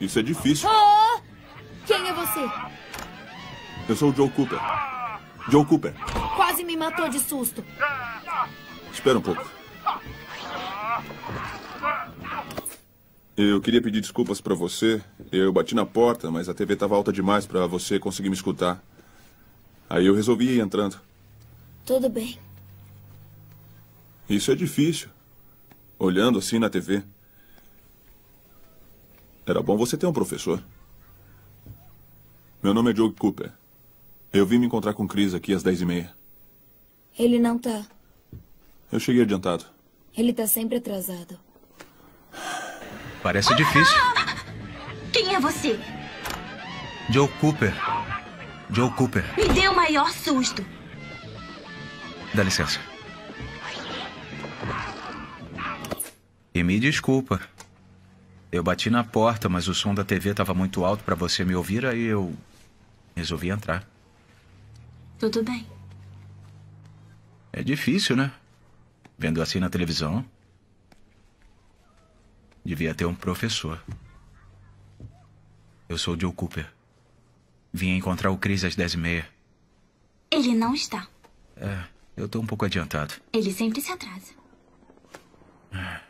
Isso é difícil. Oh! Quem é você? Eu sou o Joe Cooper. Joe Cooper. Quase me matou de susto. Espera um pouco. Eu queria pedir desculpas para você. Eu bati na porta, mas a TV estava alta demais para você conseguir me escutar. Aí eu resolvi ir entrando. Tudo bem. Isso é difícil. Olhando assim na TV. Era bom você ter um professor. Meu nome é Joe Cooper. Eu vim me encontrar com Chris aqui às 10h30. Ele não tá. Eu cheguei adiantado. Ele tá sempre atrasado. Parece difícil. Quem é você? Joe Cooper. Joe Cooper. Me deu o maior susto. Dá licença. E me desculpa. Eu bati na porta, mas o som da TV estava muito alto para você me ouvir, aí eu resolvi entrar. Tudo bem. É difícil, né? Vendo assim na televisão. Devia ter um professor. Eu sou o Joe Cooper. Vim encontrar o Chris às dez e meia. Ele não está. É, eu tô um pouco adiantado. Ele sempre se atrasa. É.